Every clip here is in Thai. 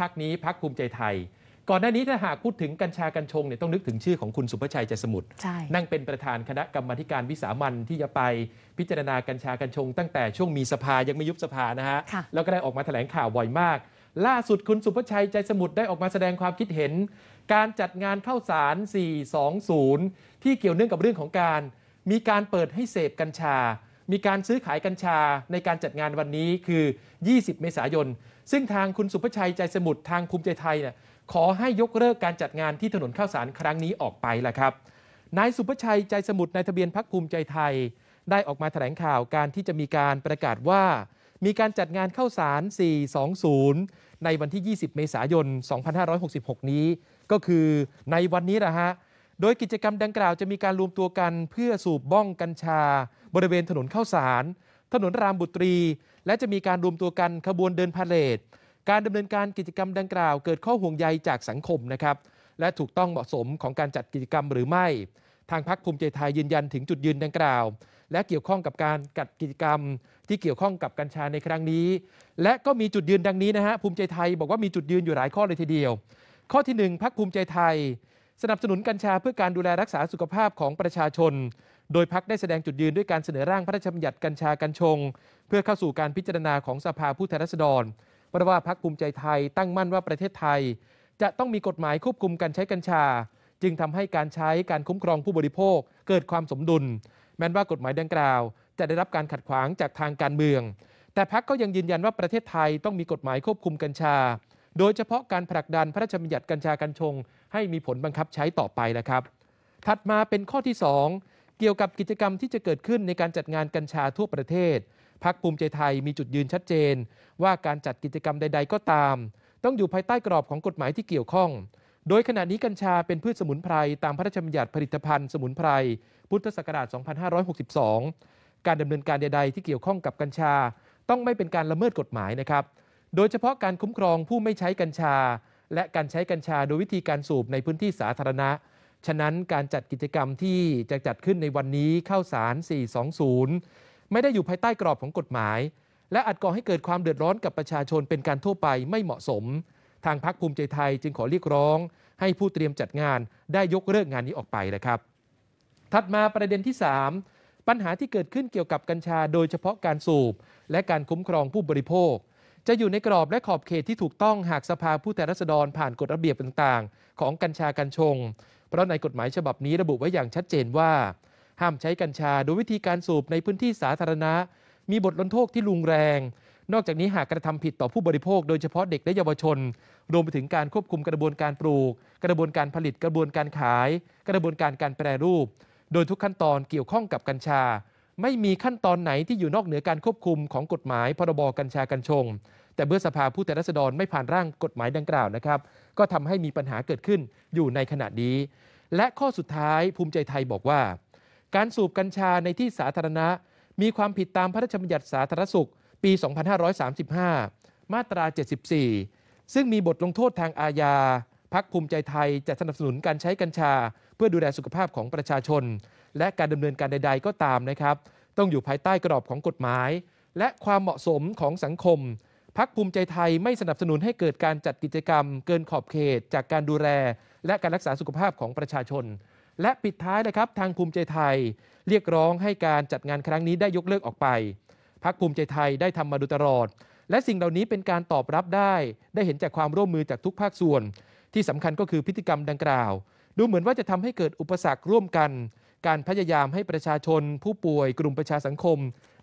พักนี้พักภูมิใจไทย ก่อนหน้านี้ถ้าหากพูดถึง กัญชากัญชงเนี่ยต้องนึกถึงชื่อของคุณสุภชัยใจสมุทรนั่งเป็นประธานคณะกรรมการวิสามันที่จะไป พิจารณากัญชากัญชง ตั้งแต่ช่วงมีสภายังไม่ยุบสภานะฮะแล้วก็ได้ออกมาแถลงข่าวบ่อยมาก ล่าสุดคุณสุภชัยใจสมุทรได้ออกมาแสดงความคิดเห็น การจัดงานเข้าสาร 420 ที่เกี่ยวเนื่องกับเรื่องของการมีการเปิดให้เสพกัญชามีการซื้อขายกัญชาในการจัดงานวันนี้คือ 20 เมษายน ซึ่งทางคุณสุภชัยใจสมุทรทางภูมิใจไทยเนี่ยขอให้ยกเลิกการจัดงานที่ถนนข้าวสารครั้งนี้ออกไปและครับ นายสุภชัยใจสมุทรนายทะเบียนพักภูมิใจไทย ได้ออกมาแถลงข่าวการที่จะมีการประกาศว่า มีการจัดงานข้าวสาร 420 ในวันที่ 20 เมษายน 2566 นี้ ก็คือในวันนี้นะฮะโดยกิจกรรมดังกล่าวจะมีการรวมตัวกันเพื่อสูบบ้องกัญชา บริเวณถนนเข้าสารถนนรามบุตรี และจะมีการรวมตัวกันขบวนเดินพาเลทการดำเนินการกิจกรรมดังกล่าว เกิดข้อห่วงใยจากสังคมนะครับและถูกต้องเหมาะสมของการจัดกิจกรรมหรือไม่ ทางพักภูมิใจไทยยืนยันถึงจุดยืนดังกล่าว และเกี่ยวข้องกับการกัดกิจกรรม ที่เกี่ยวข้องกับกัญชาในครั้งนี้ และก็มีจุดยืนดังนี้นะฮะภูมิใจไทย บอกว่ามีจุดยืนอยู่หลายข้อเลยทีเดียว ข้อที่ 1พักภูมิใจไทยสนับสนุนกัญชาเพื่อการดูแลรักษาสุขภาพของประชาชน โดยพักได้แสดงจุดยืนด้วยการเสนอร่างพระราชบัญญัติกัญชากัญชง เพื่อเข้าสู่การพิจารณาของสภาผู้แทนราษฎรเพราะว่าพักภูมิใจไทยตั้งมั่นว่าประเทศไทย จะต้องมีกฎหมายควบคุมการใช้กัญชา จึงทำให้การใช้การคุ้มครองผู้บริโภคเกิดความสมดุล แม้ว่ากฎหมายดังกล่าว จะได้รับการขัดขวางจากทางการเมือง แต่พักก็ยังยืนยันว่าประเทศไทยต้องมีกฎหมายควบคุมกัญชาโดยเฉพาะการผลักดันพระราชบัญญัติกัญชากัญชง ให้มีผลบังคับใช้ต่อไปนะครับ ถัดมาเป็นข้อที่ 2 เกี่ยวกับกิจกรรมที่จะเกิดขึ้นในการจัดงานกัญชาทั่วประเทศ พักภูมิใจไทยมีจุดยืนชัดเจน ว่าการจัดกิจกรรมใด ๆ ก็ตาม ต้องอยู่ภายใต้กรอบของกฎหมายที่เกี่ยวข้อง โดยขณะนี้กัญชาเป็นพืชสมุนไพรตามพระราชบัญญัติผลิตภัณฑ์สมุนไพรพุทธศักราช 2562 การดำเนินการใดๆที่เกี่ยวข้องกับกัญชา ต้องไม่เป็นการละเมิดกฎหมายนะครับโดยเฉพาะการคุ้มครองผู้ไม่ใช้กัญชา และการใช้กัญชาโดยวิธีการสูบในพื้นที่สาธารณะ ฉะนั้นการจัดกิจกรรมที่จะจัดขึ้นในวันนี้เข้าสาร 420 ไม่ได้อยู่ภายใต้กรอบของกฎหมาย และอาจก่อให้เกิดความเดือดร้อนกับประชาชนเป็นการทั่วไปไม่เหมาะสม ทางพักภูมิใจไทยจึงขอเรียกร้องให้ผู้เตรียมจัดงานได้ยกเลิกงานนี้ออกไปนะครับ ถัดมาประเด็นที่ 3 ปัญหาที่เกิดขึ้นเกี่ยวกับกัญชา โดยเฉพาะการสูบ และการคุ้มครองผู้บริโภคจะอยู่ในกรอบและขอบเขตที่ถูกต้องหากสภาผู้แทนราษฎรผ่านกฎระเบียบต่างๆ ของกัญชากัญชง เพราะในกฎหมายฉบับนี้ระบุไว้อย่างชัดเจนว่า ห้ามใช้กัญชาโดยวิธีการสูบในพื้นที่สาธารณะ มีบทลงโทษที่รุนแรง นอกจากนี้หากกระทำผิดต่อผู้บริโภค โดยเฉพาะเด็กและเยาวชน รวมไปถึงการควบคุมกระบวนการปลูก กระบวนการผลิตกระบวนการขาย กระบวนการการแปรรูป โดยทุกขั้นตอนเกี่ยวข้องกับกัญชาไม่มีขั้นตอนไหนที่อยู่นอกเหนือการควบคุมของกฎหมายพรบกัญชากัญชง แต่เมื่อสภาผู้แทนราษฎรไม่ผ่านร่างกฎหมายดังกล่าวนะครับ ก็ทำให้มีปัญหาเกิดขึ้นอยู่ในขณะนี้ และข้อสุดท้ายภูมิใจไทยบอกว่า การสูบกัญชาในที่สาธารณะ มีความผิดตามพระราชบัญญัติสาธารณสุขปี 2535 มาตรา 74 ซึ่งมีบทลงโทษทางอาญาพักภูมิใจไทยจะสนับสนุนการใช้กัญชา เพื่อดูแลสุขภาพของประชาชน และการดำเนินการใดๆก็ตามนะครับ ต้องอยู่ภายใต้กรอบของกฎหมาย และความเหมาะสมของสังคม พักภูมิใจไทยไม่สนับสนุนให้เกิดการจัดกิจกรรม เกินขอบเขตจากการดูแล และการรักษาสุขภาพของประชาชน และปิดท้ายนะครับทางภูมิใจไทยเรียกร้องให้การจัดงานครั้งนี้ได้ยกเลิกออกไปพักภูมิใจไทยได้ทำมาโดยตลอด และสิ่งเหล่านี้เป็นการตอบรับได้ ได้เห็นจากความร่วมมือจากทุกภาคส่วนที่สำคัญก็คือพฤติกรรมดังกล่าว ดูเหมือนว่าจะทำให้เกิดอุปสรรคร่วมกัน การพยายามให้ประชาชน ผู้ป่วยกลุ่มประชาสังคม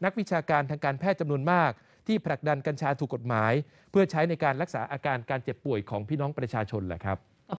นักวิชาการทางการแพทย์จำนวนมาก ที่ผลักดันกัญชาถูกกฎหมาย เพื่อใช้ในการรักษาอาการการเจ็บป่วยของพี่น้องประชาชนแหละครับ